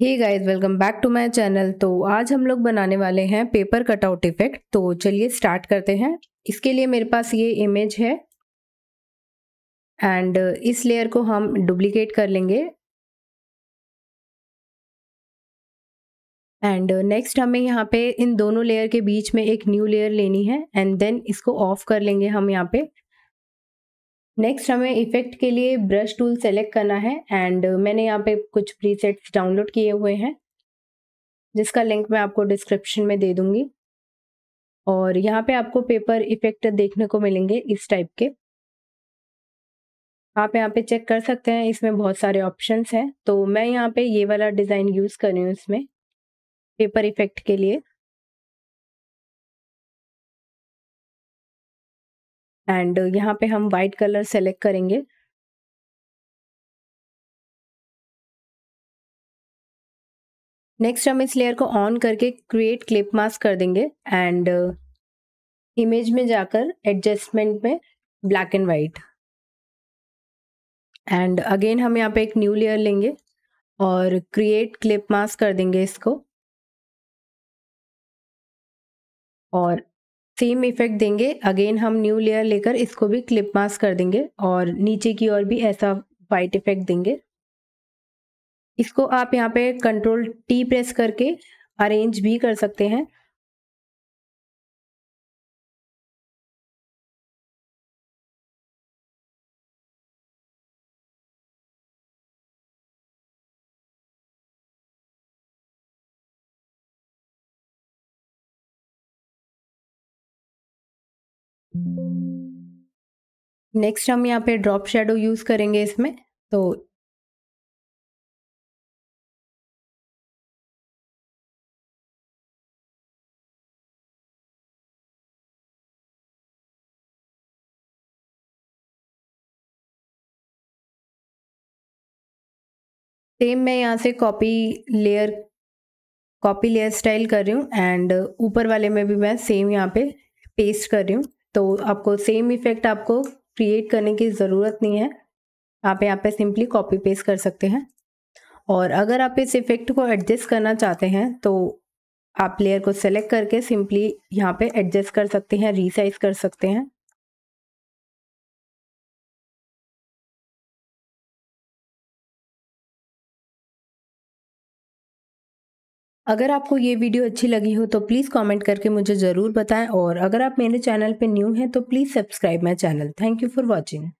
hey guys welcome back to my channel तो आज हम लोग बनाने वाले हैं पेपर कटआउट इफेक्ट तो चलिए स्टार्ट करते हैं इसके लिए मेरे पास ये इमेज है एंड uh, इस लेयर को हम डुप्लीकेट कर लेंगे एंड नेक्स्ट uh, हमें यहाँ पे इन दोनों लेयर के बीच में एक न्यू लेयर लेनी है एंड देन इसको ऑफ कर लेंगे हम यहाँ पे नेक्स्ट हमें इफेक्ट के लिए ब्रश टूल सेलेक्ट करना है एंड uh, मैंने यहाँ पे कुछ प्रीसेट्स डाउनलोड किए हुए हैं जिसका लिंक मैं आपको डिस्क्रिप्शन में दे दूंगी और यहाँ पे आपको पेपर इफेक्ट देखने को मिलेंगे इस टाइप के आप यहाँ पे चेक कर सकते हैं इसमें बहुत सारे ऑप्शंस हैं तो मैं यहाँ पे ये वाला डिज़ाइन यूज़ कर रही हूँ इसमें पेपर इफेक्ट के लिए एंड यहाँ पे हम वाइट कलर सेलेक्ट करेंगे नेक्स्ट हम इस लेयर को ऑन करके क्रिएट क्लिप मास्क कर देंगे एंड इमेज में जाकर एडजस्टमेंट में black and white and again हम यहाँ पे एक न्यू लेयर लेंगे और क्रिएट क्लिप मास्क कर देंगे इसको और सेम इफेक्ट देंगे अगेन हम न्यू लेयर लेकर इसको भी क्लिप मास्क कर देंगे और नीचे की ओर भी ऐसा वाइट इफेक्ट देंगे इसको आप यहाँ पे कंट्रोल टी प्रेस करके अरेंज भी कर सकते हैं नेक्स्ट हम यहाँ पे ड्रॉप शेडो यूज़ करेंगे इसमें तो सेम मैं यहाँ से copy layer copy layer style कर रही हूँ एंड ऊपर वाले में भी मैं सेम यहाँ पे पेस्ट कर रही हूँ तो आपको सेम इफेक्ट आपको क्रिएट करने की ज़रूरत नहीं है आप यहाँ पे सिंपली कॉपी पेस्ट कर सकते हैं और अगर आप इस इफेक्ट को एडजस्ट करना चाहते हैं तो आप लेयर को सेलेक्ट करके सिंपली यहाँ पे एडजस्ट कर सकते हैं रीसाइज कर सकते हैं अगर आपको ये वीडियो अच्छी लगी हो तो प्लीज़ कमेंट करके मुझे ज़रूर बताएं और अगर आप मेरे चैनल पे न्यू हैं तो please subscribe my channel thank you for watching